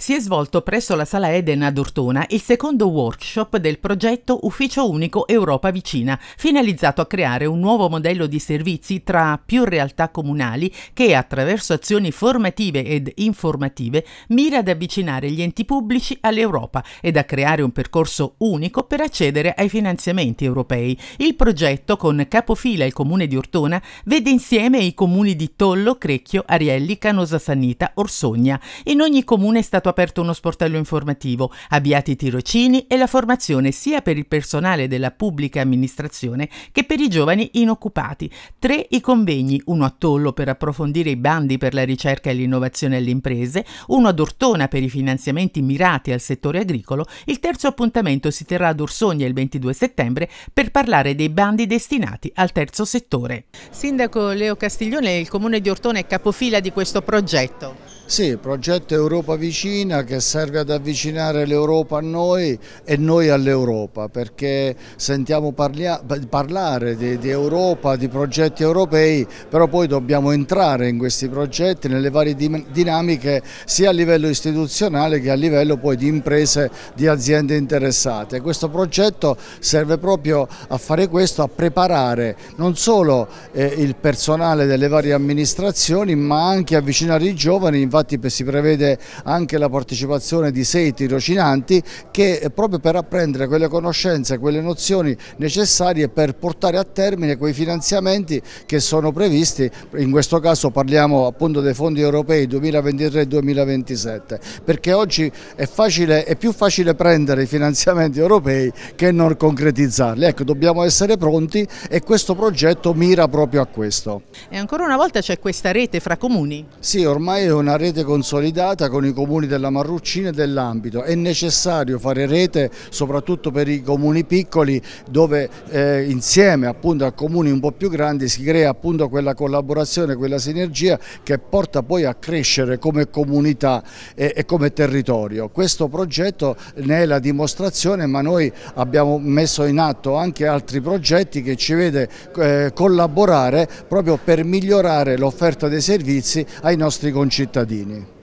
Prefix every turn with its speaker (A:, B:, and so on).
A: Si è svolto presso la Sala Eden ad Ortona il secondo workshop del progetto Ufficio Unico Europa Vicina, finalizzato a creare un nuovo modello di servizi tra più realtà comunali che, attraverso azioni formative ed informative, mira ad avvicinare gli enti pubblici all'Europa ed a creare un percorso unico per accedere ai finanziamenti europei. Il progetto, con capofila il comune di Ortona, vede insieme i comuni di Tollo, Crecchio, Arielli, Canosa Sanita, Orsogna. In ogni comune è stato stato aperto uno sportello informativo, avviati i tirocini e la formazione sia per il personale della pubblica amministrazione che per i giovani inoccupati. Tre i convegni, uno a Tollo per approfondire i bandi per la ricerca e l'innovazione alle imprese, uno ad Ortona per i finanziamenti mirati al settore agricolo, il terzo appuntamento si terrà ad Orsogna il 22 settembre per parlare dei bandi destinati al terzo settore. Sindaco Leo Castiglione, il comune di Ortona è capofila di questo progetto.
B: Sì, progetto Europa Vicina che serve ad avvicinare l'Europa a noi e noi all'Europa perché sentiamo parlare di, di, Europa, di progetti europei, però poi dobbiamo entrare in questi progetti, nelle varie dinamiche sia a livello istituzionale che a livello poi di imprese, di aziende interessate. Questo progetto serve proprio a fare questo, a preparare non solo eh, il personale delle varie amministrazioni ma anche avvicinare i giovani in infatti si prevede anche la partecipazione di sei tirocinanti che eh, proprio per apprendere quelle conoscenze, quelle nozioni necessarie per portare a termine quei finanziamenti che sono previsti, in questo caso parliamo appunto dei fondi europei 2023-2027, perché oggi è, facile, è più facile prendere i finanziamenti europei che non concretizzarli, ecco dobbiamo essere pronti e questo progetto mira proprio a questo. E ancora una
A: volta c'è questa rete fra comuni?
B: Sì, ormai è una rete rete consolidata con i comuni della Marruccina e dell'ambito. È necessario fare rete soprattutto per i comuni piccoli dove eh, insieme appunto a comuni un po' più grandi si crea appunto quella collaborazione, quella sinergia che porta poi a crescere come comunità e, e come territorio. Questo progetto ne è la dimostrazione ma noi abbiamo messo in atto anche altri progetti che ci vede eh, collaborare proprio per migliorare l'offerta dei servizi ai nostri concittadini. know.